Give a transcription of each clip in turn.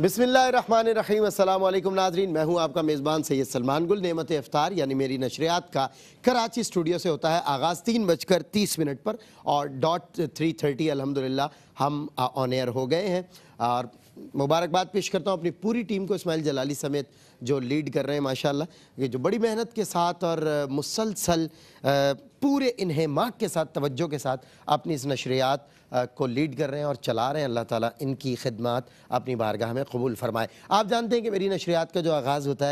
बिसमीम नाजरीन मैं हूं आपका मेज़बान सैयद सलमान गुल नेमत अफ्तार यानी मेरी नशरियात का कराची स्टूडियो से होता है आगाज़ तीन बजकर तीस मिनट पर और डॉट थ्री थर्टी अलहमदिल्ला हम ऑन एयर हो गए हैं और मुबारकबाद पेश करता हूँ अपनी पूरी टीम को इसमाइल जलाली समेत जो लीड कर रहे हैं माशाल्लाह ये जो बड़ी मेहनत के साथ और मुसलसल पूरे इन्हें के साथ तवज्जो के साथ अपनी इस नशरियात को लीड कर रहे हैं और चला रहे हैं अल्लाह ताला इनकी खिदमत अपनी बारगाह में कबूल फरमाए आप जानते हैं कि मेरी नशरियात का जो आगाज़ होता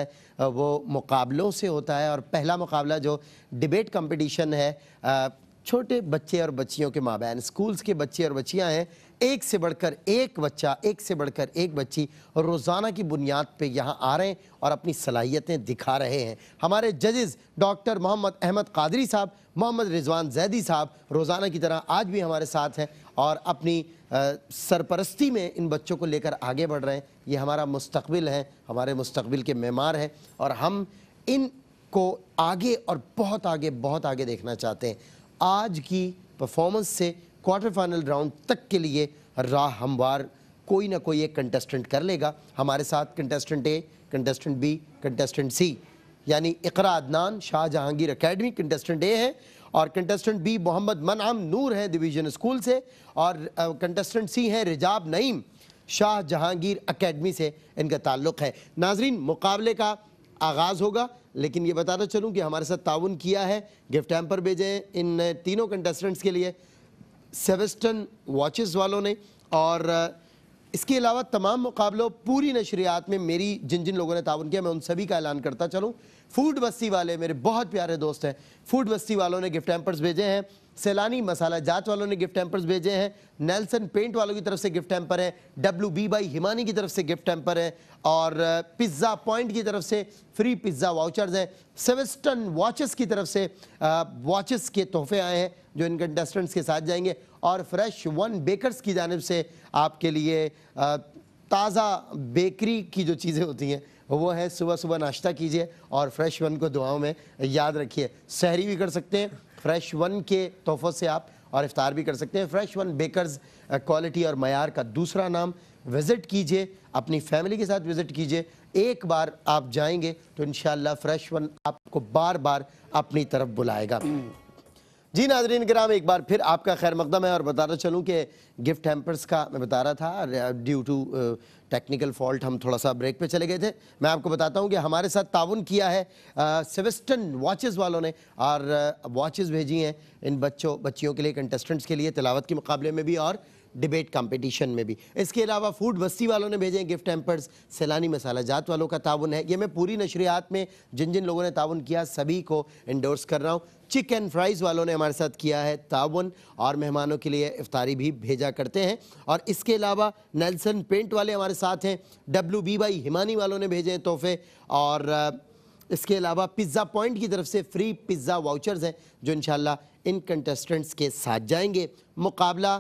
है वो मुकाबलों से होता है और पहला मुकाबला जो डिबेट कम्पटिशन है छोटे बच्चे और बच्चियों के माबैन स्कूल्स के बच्चे और बच्चियाँ हैं एक से बढ़कर एक बच्चा एक से बढ़कर एक बच्ची रोज़ाना की बुनियाद पे यहाँ आ रहे हैं और अपनी सलाहियतें दिखा रहे हैं हमारे जजेस डॉक्टर मोहम्मद अहमद कादरी साहब मोहम्मद रिजवान जैदी साहब रोज़ाना की तरह आज भी हमारे साथ हैं और अपनी सरपरस्ती में इन बच्चों को लेकर आगे बढ़ रहे हैं ये हमारा मुस्तबिल है हमारे मुस्तबिल के मेमार हैं और हम इन को आगे और बहुत आगे बहुत आगे देखना चाहते हैं आज की परफॉर्मेंस से क्वार्टर फाइनल राउंड तक के लिए राह हमवार कोई ना कोई एक कंटेस्टेंट कर लेगा हमारे साथ contestant A contestant B contestant C यानी Iqra Adnan Shah Jahangir academy contestant A हैं और कंटेस्टेंट बी मोहम्मद मनाम नूर हैं डिवीजन स्कूल से और कंटेस्टेंट सी हैं रिजाब नईम शाह जहांगीर अकेडमी से इनका ताल्लुक़ है नाजरीन मुकाबले का आगाज़ होगा लेकिन ये बताता चलूँ कि हमारे साथ ताउन किया है गिफ्ट टैम्पर भेजें इन तीनों कंटेस्टेंट्स के लिए सेवेस्टन वॉचेस वालों ने और इसके अलावा तमाम मुकाबलों पूरी नशरियात में मेरी जिन जिन लोगों ने ताउन किया मैं उन सभी का ऐलान करता चलूँ फूड बस्ती वाले मेरे बहुत प्यारे दोस्त हैं फूड बस्ती वालों ने गिफ्ट टैंपर्स भेजे हैं सैलानी मसाला जात वालों ने गिफ्ट टेम्पर्स भेजे हैं नेल्सन पेंट वालों की तरफ से गिफ्ट टैंपर है डब्ल्यू बी बाई हिमानी की तरफ से गिफ्ट एम्पर है और पिज़्ज़ा पॉइंट की तरफ से फ्री पिज़्ज़ा वाउचर्स हैं सेवेस्टन वॉचेस की तरफ से वॉचेस के तोहफे आए हैं जो इन कंटेस्टेंट्स के साथ जाएंगे और फ्रेश वन बेकर्स की जानब से आपके लिए ताज़ा बेकरी की जो चीज़ें होती हैं वो है सुबह सुबह नाश्ता कीजिए और फ्रेश वन को दुआओं में याद रखिए सहरी भी कर सकते हैं फ्रेश वन के तोहफों से आप और इफ्तार भी कर सकते हैं फ्रेश वन बेकर्स क्वालिटी और मैार का दूसरा नाम विज़िट कीजिए अपनी फैमिली के साथ विज़िट कीजिए एक बार आप जाएंगे तो इन फ्रेश वन आपको बार बार अपनी तरफ बुलाएगा जी नाजरीन कराम एक बार फिर आपका खैर मकदम है और बताता तो चलूँ कि गिफ्ट हेम्पर्स का मैं बता रहा था ड्यू टू टेक्निकल फॉल्ट हम थोड़ा सा ब्रेक पे चले गए थे मैं आपको बताता हूँ कि हमारे साथ ताउन किया है सेवेस्टन वॉचेस वालों ने और वॉचेस भेजी हैं इन बच्चों बच्चियों के लिए कंटेस्टेंट्स के लिए तलावत के मुकाबले में भी और डिबेट कंपटीशन में भी इसके अलावा फूड बस्ती वालों ने भेजे गिफ्ट हेम्पर्स सैलानी मसाला जात वालों का ताउन है ये मैं पूरी नशरियात में जिन जिन लोगों ने ताउन किया सभी को इंडोर्स कर रहा हूँ चिकन फ्राइज़ वालों ने हमारे साथ किया है ताउन और मेहमानों के लिए इफ्तारी भी भेजा करते हैं और इसके अलावा नेल्सन पेंट वाले हमारे साथ हैं डब्ल्यू बी बाई हिमानी वालों ने भेजे हैं तोहफे और इसके अलावा पिज़्ज़ा पॉइंट की तरफ से फ्री पिज़्ज़ा वाउचर्स हैं जो इन इन कंटेस्टेंट्स के साथ जाएंगे मुकाबला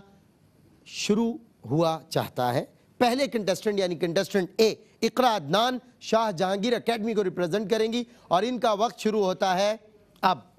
शुरू हुआ चाहता है पहले कंटेस्टेंट यानी contestant A Iqra Adnan Shah Jahangir academy को रिप्रेजेंट करेंगी और इनका वक्त शुरू होता है अब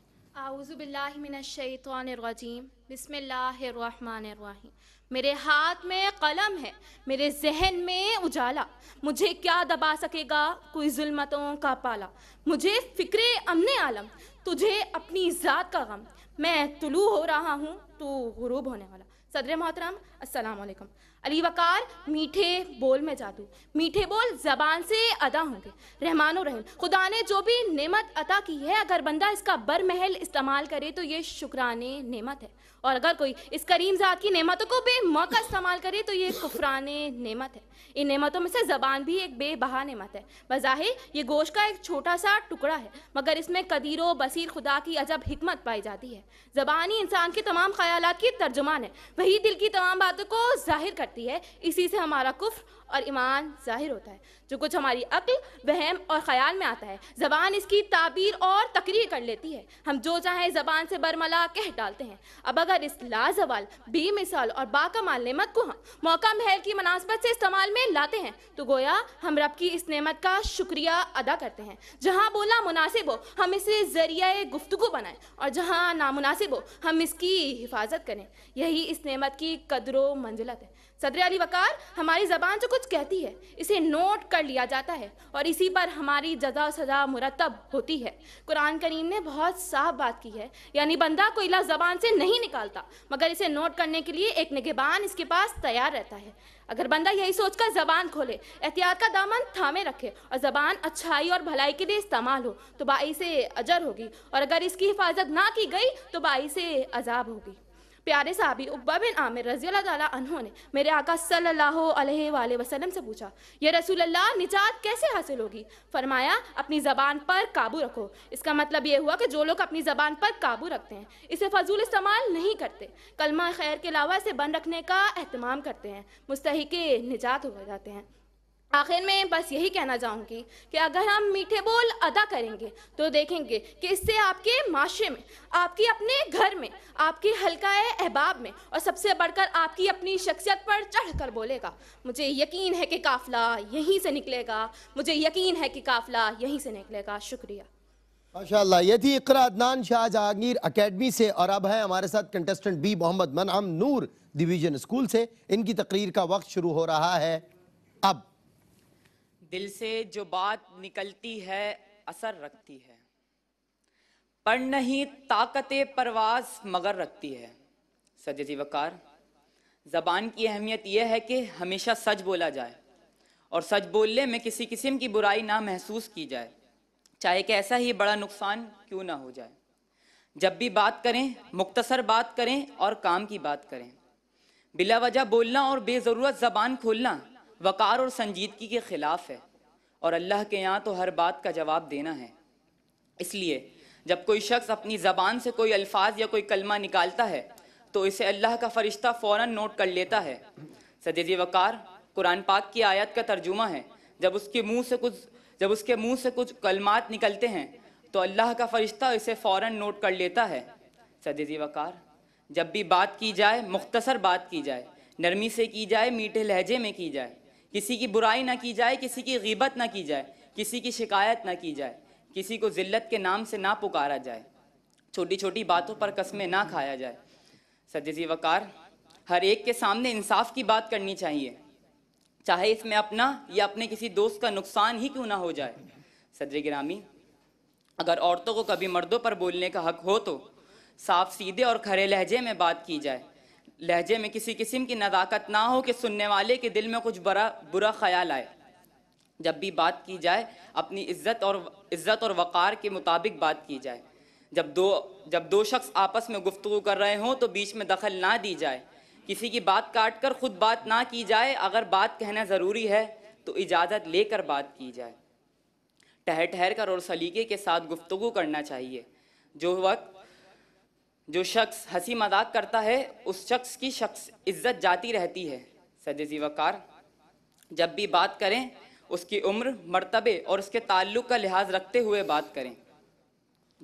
मेरे हाथ में कलम है मेरे जहन में उजाला मुझे क्या दबा सकेगा कोई जुल्मतों का पाला मुझे फिक्र अमन आलम तुझे अपनी ज़ात का गम मैं तुलू हो रहा हूँ तो गुरूब होने वाला सदर मोहतरम असलकम अली वकार मीठे बोल में जादू मीठे बोल जबान से अदा होंगे रहमान रहम खुदा ने जो भी नेमत अता की है अगर बंदा इसका बर महल इस्तेमाल करे तो ये शुक्राने नेमत है और अगर कोई इस करीम ज़ात की नेमतों को बेमौका इस्तेमाल करे तो ये कुफराने नेमत है इन नेमतों में से ज़बान भी एक बेबहा नेमत है बज़ाहिर ये गोश का एक छोटा सा टुकड़ा है मगर इसमें कदीर बसीर खुदा की अजब हमत पाई जाती है ज़बानी इंसान के तमाम ख्याल की तर्जुमान है वही दिल की तमाम बातों को जाहिर कर करती है इसी से हमारा कुफ्र और ईमान जाहिर होता है जो कुछ हमारी अक्ल वहम और ख्याल में आता है ज़बान इसकी ताबीर और तकरीर कर लेती है हम जो चाहें ज़बान से बरमला कह डालते हैं अब अगर इस लाजवाल बेमिसाल और बाकमाल नेमत को हम मौका महल की मुनासबत से इस्तेमाल में लाते हैं तो गोया हम रब की इस नेमत का शुक्रिया अदा करते हैं जहाँ बोला मुनासिब हो हम इसे ज़रिया गुफ्तु बनाएं और जहाँ नामुनासिब हो हम इसकी हिफाजत करें यही इस नेमत की कदर व मंजिलत है सदर अली वकार हमारी ज़बान जो कुछ कहती है इसे नोट कर लिया जाता है और इसी पर हमारी जजा सजा मुरतब होती है कुरान करीम ने बहुत साफ बात की है यानी बंदा कोयला ज़बान से नहीं निकालता मगर इसे नोट करने के लिए एक निगेबान इसके पास तैयार रहता है अगर बंदा यही सोचकर ज़बान खोले एहतियात का दामन थामे रखे और ज़बान अच्छाई और भलाई के लिए इस्तेमाल हो तो बाई से अजर होगी और अगर इसकी हिफाजत ना की गई तो बाई से अजाब होगी प्यारे साहबी उब्बा बिन आमिर रजी अल्लाह ने मेरे आका सल्लल्लाहु अलैहि वसल्लम से पूछा ये रसूल अल्लाह निजात कैसे हासिल होगी फरमाया अपनी ज़बान पर काबू रखो इसका मतलब ये हुआ कि जो लोग अपनी ज़बान पर काबू रखते हैं इसे फजूल इस्तेमाल नहीं करते कलमा खैर के अलावा इसे बंद रखने का अहतमाम करते हैं मुस्तक निजात हो जाते हैं आखिर में बस यही कहना चाहूँगी कि अगर हम मीठे बोल अदा करेंगे तो देखेंगे कि इससे आपके माशरे में आपकी अपने घर में आपके हल्का अहबाब में और सबसे बढ़कर आपकी अपनी शख्सियत पर चढ़कर बोलेगा मुझे यकीन है कि काफिला यहीं से निकलेगा मुझे यकीन है कि काफिला यहीं से निकलेगा शुक्रिया माशा ये थी इकरा अदनान शाह जहांगीर अकेडमी से और अब है हमारे साथ contestant B Mohammad Manam Noor division school से इनकी तकरीर का वक्त शुरू हो रहा है अब दिल से जो बात निकलती है असर रखती है पर नहीं ताकत परवास मगर रखती है जी वकार जबान की अहमियत यह है कि हमेशा सच बोला जाए और सच बोलने में किसी किस्म की बुराई ना महसूस की जाए चाहे कि ऐसा ही बड़ा नुकसान क्यों ना हो जाए जब भी बात करें मुख्तसर बात करें और काम की बात करें बिला वजह बोलना और बेज़रूरत ज़बान खोलना वक़ार और संजीदगी के ख़िलाफ़ है और अल्लाह के यहाँ तो हर बात का जवाब देना है इसलिए जब कोई शख्स अपनी ज़बान से कोई अल्फाज या कोई कलमा निकालता है तो इसे अल्लाह का फ़रिश्ता फ़ौर नोट कर लेता है सदीजी वक़ार कुरान पाक की आयत का तर्जुमा है जब उसके मुँह से कुछ जब उसके मुँह से कुछ कलमात निकलते हैं तो अल्लाह का फ़रिश्ता इसे फ़ौर नोट कर लेता है सदीजी वक़ार जब भी बात की जाए मुख्तसर बात की जाए नरमी से की जाए मीठे लहजे में की जाए किसी की बुराई ना की जाए किसी की गीबत ना की जाए किसी की शिकायत ना की जाए किसी को ज़िल्लत के नाम से ना पुकारा जाए छोटी छोटी बातों पर कस्में ना खाया जाए सदी वकार हर एक के सामने इंसाफ की बात करनी चाहिए चाहे इसमें अपना या अपने किसी दोस्त का नुकसान ही क्यों ना हो जाए सदर ग्रामी अगर औरतों को कभी मर्दों पर बोलने का हक हो तो साफ सीधे और खरे लहजे में बात की जाए लहजे में किसी किस्म की नज़ाकत ना हो कि सुनने वाले के दिल में कुछ बड़ा बुरा ख्याल आए जब भी बात की जाए अपनी इज्जत और इज्जत और वक़ार के मुताबिक बात की जाए जब दो जब दो शख्स आपस में गुफ्तु कर रहे हों तो बीच में दखल ना दी जाए किसी की बात काट कर ख़ुद बात ना की जाए अगर बात कहना ज़रूरी है तो इजाज़त लेकर बात की जाए ठहर ठहर कर और सलीके के साथ गुफ्तु करना चाहिए जो वक्त जो शख्स हंसी मजाक करता है उस शख्स की शख्स इज्जत जाती रहती है सदजी वकार जब भी बात करें उसकी उम्र मर्तबे और उसके ताल्लुक का लिहाज रखते हुए बात करें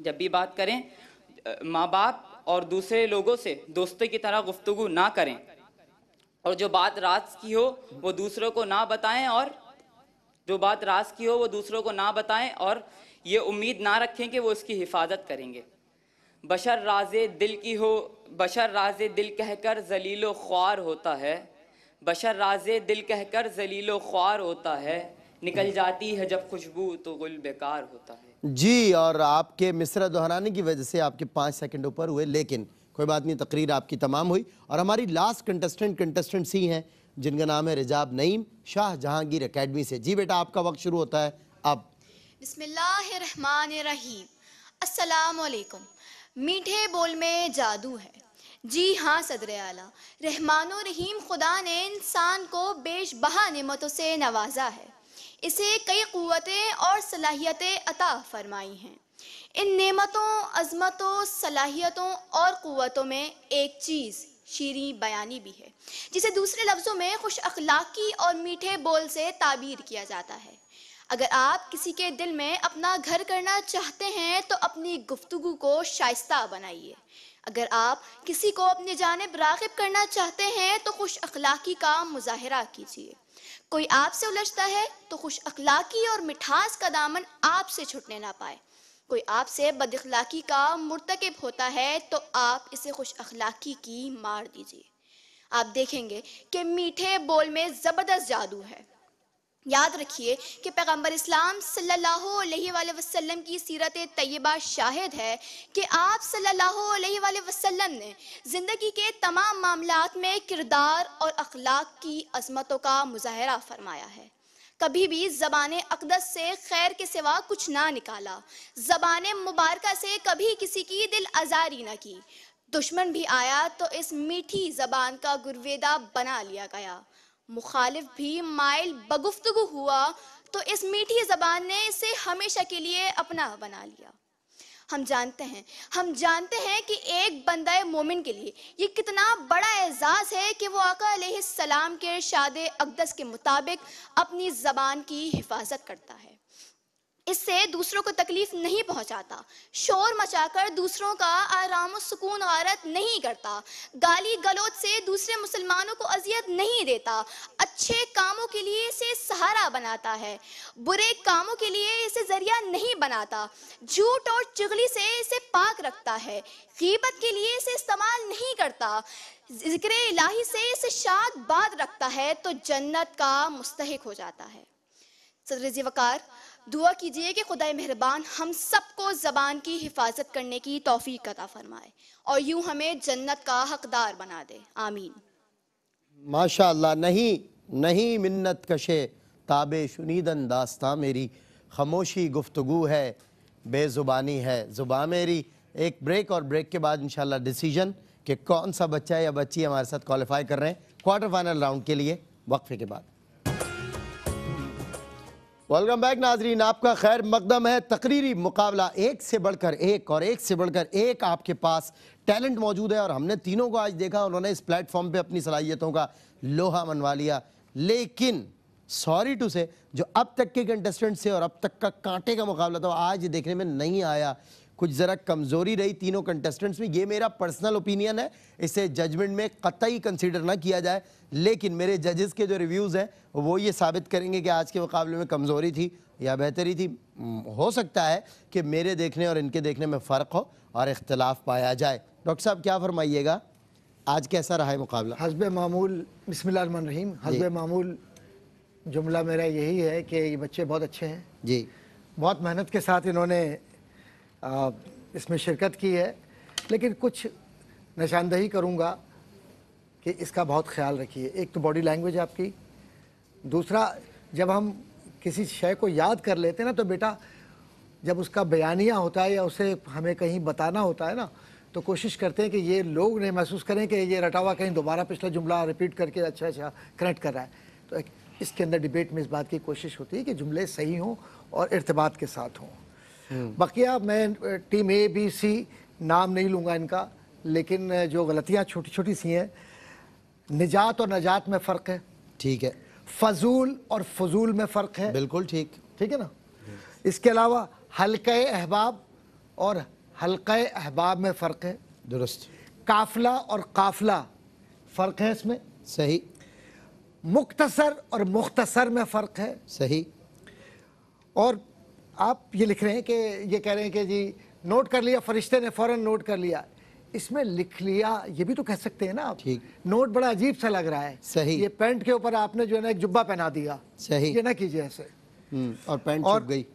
जब भी बात करें माँ बाप और दूसरे लोगों से दोस्तों की तरह गुफ्तु ना करें और जो बात राज की हो वो दूसरों को ना बताएं और जो बात राज की हो वो दूसरों को ना बताएं और ये उम्मीद ना रखें कि वो उसकी हिफाजत करेंगे बशर राज दिल की हो बशर राज दिल कहकर जलीलो ख्वार होता है बशर राज दिल कहकर जलीलो ख्वार होता है निकल जाती है जब खुशबू तो गुल बेकार होता है जी और आपके मिसरा दोहराने की वजह से आपके पाँच सेकंड ऊपर हुए लेकिन कोई बात नहीं तकरीर आपकी तमाम हुई और हमारी लास्ट कंटेस्टेंट कंटेस्टेंट सी हैं जिनका नाम है रिजाब नईम शाह जहांगीर अकेडमी से जी बेटा आपका वक्त शुरू होता है अब बिस्मिल्लाह रहीम अस्सलाम वालेकुम मीठे बोल में जादू है जी हाँ सदर आला रहमान रहीम खुदा ने इंसान को बेश बहा नमतों से नवाजा है इसे कई क़वतें और सलाहियतें अता फरमाई हैं इन नमतों अजमतों सलाहियतों और क़वतों में एक चीज़ शीरी बयानी भी है जिसे दूसरे लफ्ज़ों में खुश अखलाकी और मीठे बोल से ताबीर किया जाता है अगर आप किसी के दिल में अपना घर करना चाहते हैं तो अपनी गुफ्तगु को शाइस्ता बनाइए अगर आप किसी को अपनी जानब रागिब करना चाहते हैं तो खुश अखलाकी का मुजाहरा कीजिए कोई आपसे उलझता है तो खुश अखलाकी और मिठास का दामन आपसे छुटने ना पाए कोई आपसे बद अखलाकी का मुरतकब होता है तो आप इसे खुश अखलाकी की मार दीजिए आप देखेंगे कि मीठे बोल में ज़बरदस्त जादू है याद रखिए कि पैगंबर इस्लाम सल्लल्लाहु अलैहि वसल्लम की सीरत तय्यबा शाहिद है कि आप सल्लल्लाहु अलैहि वसल्लम ने ज़िंदगी के तमाम मामलों में किरदार और अखलाक की अजमतों का मुजाहरा फरमाया है कभी भी ज़बान अकदस से खैर के सिवा कुछ ना निकाला ज़बान मुबारक से कभी किसी की दिल आज़ारी ना की दुश्मन भी आया तो इस मीठी ज़बान का गुरवेदा बना लिया गया मुखालिफ भी माइल बगुफ्तगु हुआ तो इस मीठी जबान ने इसे हमेशा के लिए अपना बना लिया हम जानते हैं हम जानते हैं कि एक बंदा मोमिन के लिए ये कितना बड़ा एजाज़ है कि वो आका सलाम के शाद अकदस के मुताबिक अपनी ज़बान की हिफाजत करता है इससे दूसरों को तकलीफ नहीं पहुंचाता शोर मचाकर दूसरों का आराम सुकून गारत नहीं करता गाली गलोच से दूसरे मुसलमानों को अजियत नहीं देता अच्छे कामों के लिए इसे सहारा बनाता है बुरे कामों के लिए इसे जरिया नहीं बनाता झूठ और चुगली से इसे पाक रखता है कीमत के लिए इसे इस्तेमाल नहीं करता जिक्र इलाही से इसे शाद बाद रखता है तो जन्नत का मुस्तक हो जाता है सदर जी वकार दुआ कीजिए कि खुदा मेहरबान हम सबको ज़बान की हिफाजत करने की तोफ़ी कदा फरमाए और यूँ हमें जन्नत का हकदार बना दे आमीन माशा नहीं नहीं मिन्नत कशे ताब शुनीदन दास्ता मेरी खामोशी गुफ्तु है बेज़ुबानी है जुबा मेरी एक ब्रेक और ब्रेक के बाद इनशाला डिसीजन कि कौन सा बच्चा या बच्ची हमारे साथ क्वालिफाई कर रहे हैं क्वार्टर फाइनल राउंड के लिए वक्फे के बाद वेलकम बैक नाजरीन आपका खैर मकदम है तकरीरी मुकाबला एक से बढ़कर एक और एक से बढ़कर एक आपके पास टैलेंट मौजूद है और हमने तीनों को आज देखा उन्होंने इस प्लेटफॉर्म पे अपनी सलाहियतों का लोहा मनवा लिया लेकिन सॉरी टू से जो अब तक के कंटेस्टेंट से और अब तक का कांटे का मुकाबला था आज देखने में नहीं आया कुछ ज़रा कमज़ोरी रही तीनों कंटेस्टेंट्स में ये मेरा पर्सनल ओपिनियन है इसे जजमेंट में कतई कंसिडर ना किया जाए लेकिन मेरे जजेस के जो रिव्यूज़ हैं वो ये साबित करेंगे कि आज के मुकाबले में कमज़ोरी थी या बेहतरी थी हो सकता है कि मेरे देखने और इनके देखने में फ़र्क हो और इख्तलाफ पाया जाए डॉक्टर साहब क्या फरमाइएगा आज कैसा रहा है मुकाबला हजब मामूल बसमान रहीम हज़ब मामूल जुमला मेरा यही है कि ये बच्चे बहुत अच्छे हैं जी बहुत मेहनत के साथ इन्होंने इसमें शिरकत की है लेकिन कुछ निशानदही करूँगा कि इसका बहुत ख्याल रखिए एक तो बॉडी लैंग्वेज आपकी दूसरा जब हम किसी शय को याद कर लेते हैं ना तो बेटा जब उसका बयानिया होता है या उसे हमें कहीं बताना होता है ना तो कोशिश करते हैं कि ये लोग नहीं महसूस करें कि ये रटा हुआ कहीं दोबारा पिछला जुमला रिपीट करके अच्छा अच्छा कनेक्ट कर रहा है तो इसके अंदर डिबेट में इस बात की कोशिश होती है कि जुमले सही हों और इरतबात के साथ हों हम्म। बकिया मैं टीम ए बी सी नाम नहीं लूंगा इनका लेकिन जो गलतियां छोटी छोटी सी हैं निजात और नजात में फ़र्क है ठीक है फजूल और फजूल में फ़र्क है बिल्कुल ठीक ठीक है ना इसके अलावा हल्के अहबाब और हल्के अहबाब में फ़र्क है दुरुस्त काफला और काफला फ़र्क है इसमें सही मुख्तसर और मुख्तसर में फ़र्क है सही और आप ये लिख रहे हैं कि ये कह रहे हैं कि जी नोट कर लिया फरिश्ते ने फ़ौरन नोट कर लिया इसमें लिख लिया ये भी तो कह सकते हैं ना आप नोट बड़ा अजीब सा लग रहा है सही ये पेंट के ऊपर आपने जो है ना एक जुब्बा पहना दिया सही ये ना कीजिए ऐसे हम्म, और पेंट और गई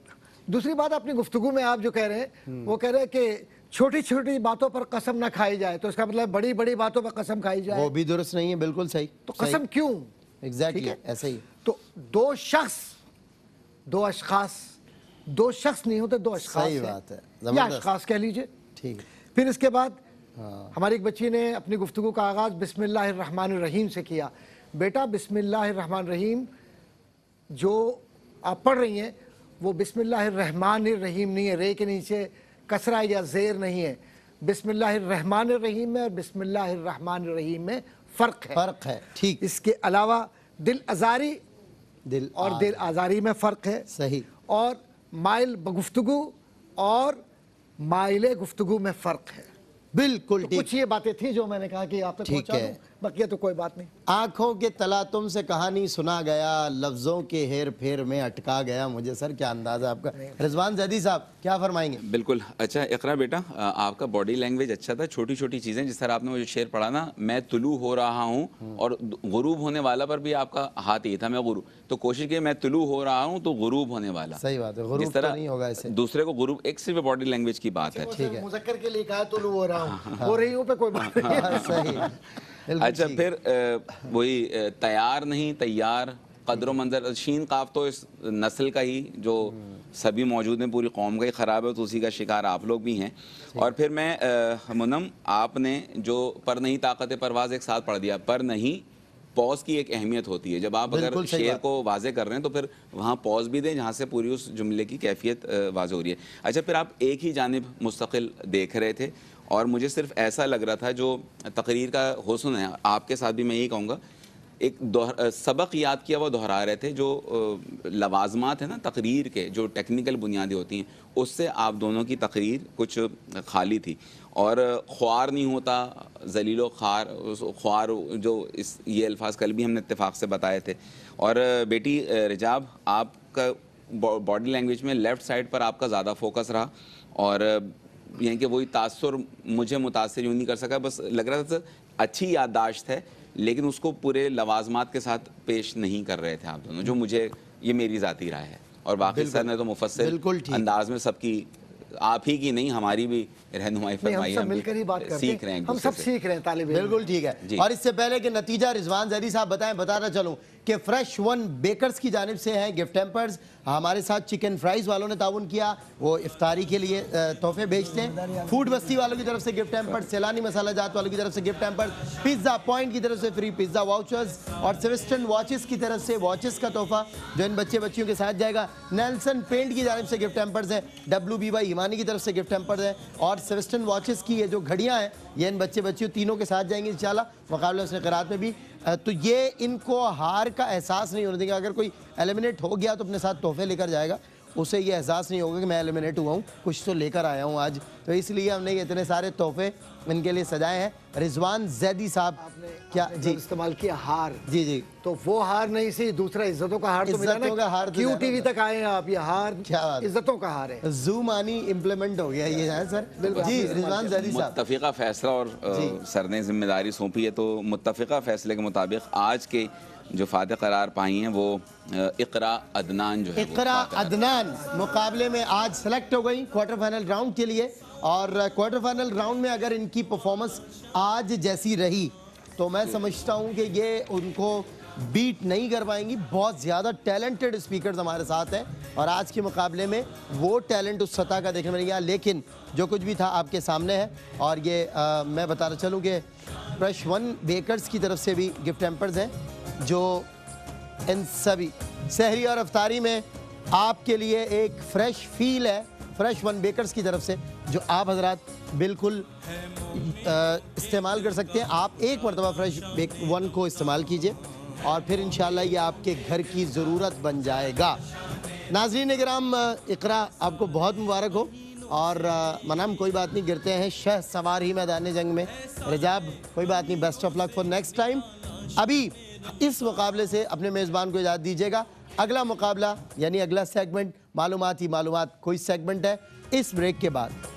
दूसरी बात अपनी गुफ्तु में आप जो कह रहे हैं हम्म। वो कह रहे हैं कि छोटी छोटी बातों पर कसम ना खाई जाए तो इसका मतलब बड़ी बड़ी बातों पर कसम खाई जाए वो भी दुरुस्त नहीं है बिल्कुल सही तो सही। कसम क्यों एग्जैक्टली exactly, ऐसे ही तो दो शख्स दो अशखास दो शख्स नहीं होते दो अशखास बात है या अशास कह लीजिए ठीक फिर इसके बाद हाँ। हमारी एक बच्ची ने अपनी गुफ्तु का आगाज़ बिस्मिल्लामान रहीम से किया बेटा बिस्मिल्लामान रहीम जो आप पढ़ रही हैं वो बिस्मिल्लामान रहीम नहीं है रे के नीचे कसरा या जेर नहीं है बिसमिल्लर रहीम में और बिसमिल्लर रहीम में फ़र्क है फ़र्क है ठीक इसके अलावा दिल आज़ारी दिल और दिल आज़ारी में फ़र्क है सही और माइल गुफ्तु और माइल गुफ्तु में फ़र्क है बिल्कुल तो कुछ ये बातें थी जो मैंने कहा कि आप तक ठीक है बकिया तो कोई बात नहीं आंखों के तला तुम से कहानी सुना गया लफ्जों के हेर फेर में अटका गया मुझे सर क्या अंदाजा आपका रिजवान जदी साहब क्या फरमाएंगे बिल्कुल अच्छा इकरा बेटा आपका बॉडी लैंग्वेज अच्छा था छोटी छोटी चीज़ें जिस तरह आपने मुझे शेर पढ़ा ना मैं तुलू हो रहा हूँ हम्म। और गुरूब होने वाला पर भी आपका हाथ ही था मैं गुरु तो कोशिश की मैं तुलू हो रहा हूँ तो गुरूब होने वाला सही बात है जिस तो तरह नहीं होगा इसे दूसरे को गुरूब एक सिर्फ बॉडी लैंग्वेज की बात है ठीक है मुजक्कर के लिए कहा तुलू हो रहा हूँ हाँ। हो रही हूँ पे कोई बात नहीं हाँ, सही अच्छा फिर वही तैयार नहीं तैयार कदर मंजर शीन काफ तो इस नस्ल का ही जो हम्म। सभी मौजूद हैं पूरी कौम का ही ख़राब है तो उसी का शिकार आप लोग भी हैं और फिर मैं मुनम आपने जो पर नहीं ताकत परवाज़ एक साथ पढ़ दिया पर नहीं पॉज की एक अहमियत होती है जब आप अगर शेर को वाजे कर रहे हैं तो फिर वहाँ पॉज भी दें जहाँ से पूरी उस जुमले की कैफियत वाजे हो रही है अच्छा फिर आप एक ही जानब मुस्तकिल देख रहे थे और मुझे सिर्फ ऐसा लग रहा था जो तकरीर का हौसन है आपके साथ भी मैं यही कहूँगा एक सबक याद किया हुआ दोहरा रहे थे जो लवाजमात है ना तकरीर के जो टेक्निकल बुनियादी होती हैं उससे आप दोनों की तकरीर कुछ खाली थी और ख्वार नहीं होता जलीलो ख़ार ख्वार जो इस ये अल्फाज कल भी हमने इतफाक़ से बताए थे और बेटी रिजाब आपका बॉडी लैंग्वेज में लेफ़्ट साइड पर आपका ज़्यादा फोकस रहा और यानी कि वही तासर मुझे मुतासर यूँ नहीं कर सका बस लग रहा था अच्छी याददाश्त है लेकिन उसको पूरे लवाजमात के साथ पेश नहीं कर रहे थे आप दोनों जो मुझे ये मेरी ज़ाती राय है और बाकी सर ने तो मुफसर अंदाज में सबकी आप ही की नहीं हमारी भी रहनुमाई फरमाई हम, हम मिलकर ही बात करते सीख रहे हैं हम सब सीख रहे हैं तालिब बिल्कुल ठीक है और इससे पहले कि नतीजा रिजवान जरी साहब बताएं बताना चलूं कि फ्रेश वन बेकर्स की जानब से हैं गिफ्ट टेम्पर्स हमारे साथ चिकन फ्राइज़ वालों ने ताउन किया वो इफ्तारी के लिए तोहफे भेजते हैं फूड बस्ती वालों की तरफ से गिफ्ट टेम्पर सैलानी मसाला जात वालों की तरफ से गिफ्ट टेम्पर पिज़्ज़ा पॉइंट की तरफ से फ्री पिज़्ज़ा वाउचर्स और सेवेस्टर्न वॉचेस की तरफ से वॉचेस का तोहफा जो इन बच्चे बच्चियों के साथ जाएगा नेल्सन पेंट की जानब से गिफ्ट टेम्पर्स है डब्ल्यू बी वाई हिमानी की तरफ से गिफ्ट एम्पर्स है और सेवेस्टर्न वॉचेस की ये जो घड़ियाँ हैं ये इन बच्चे बच्चियों तीनों के साथ जाएंगे इन शाला मुकाबला उसने करात में भी तो ये इनको हार का एहसास नहीं होने देंगे अगर कोई एलिमिनेट हो गया तो अपने साथ तोहफे लेकर जाएगा उसे ये एहसास नहीं होगा कि मैं एलिमिनेट हुआ हूँ कुछ तो लेकर आया हूँ आज तो इसलिए हमने इतने सारे तोहफे इनके लिए सजाए हैं रिजवान जैदी साहब क्या जी इस्तेमाल किया हार जी जी तो वो हार नहीं सी दूसरा इज्जतों का हार तो इज्जतों का हार तो क्यू टीवी तक आए हैं आप ये हार क्या इज्जतों का हार है जूम आनी इम्प्लीमेंट हो गया ये है सर जी रिजवान जैदी साहब मुतफ़ा फैसला और सर ने जिम्मेदारी सौंपी है तो मुतफ़ा फैसले के मुताबिक आज के जो फाते करार पाई हैं वो इकरा अदनान जो है इकरा अदनान मुकाबले में आज सेलेक्ट हो गई क्वार्टर फाइनल राउंड के लिए और क्वार्टर फाइनल राउंड में अगर इनकी परफॉर्मेंस आज जैसी रही तो मैं समझता हूँ कि ये उनको बीट नहीं कर पाएंगी बहुत ज़्यादा टैलेंटेड स्पीकर्स हमारे साथ हैं और आज के मुकाबले में वो टैलेंट उस सतह का देखने में नहीं हाँ, लेकिन जो कुछ भी था आपके सामने है और ये आ, मैं बताना चलूँ कि फ्रेश वन बेकर्स की तरफ से भी गिफ्ट टेम्पर्स हैं जो इन सभी शहरी और अफ्तारी में आपके लिए एक फ्रेश फील है फ्रेश वन बेकर्स की तरफ से जो आप हजरात बिल्कुल इस्तेमाल कर सकते हैं आप एक मरतबा फ्रेश बेक वन को इस्तेमाल कीजिए और फिर इन ये आपके घर की ज़रूरत बन जाएगा नाजरीन कराम इकरा आपको बहुत मुबारक हो और मनाम कोई बात नहीं गिरते हैं शह सवार ही मैदान जंग में रजाब कोई बात नहीं best of luck for next time अभी इस मुकाबले से अपने मेज़बान को इजाज़ दीजिएगा अगला मुकाबला यानी अगला सेगमेंट मालूमती मालूम कोई सेगमेंट है इस ब्रेक के बाद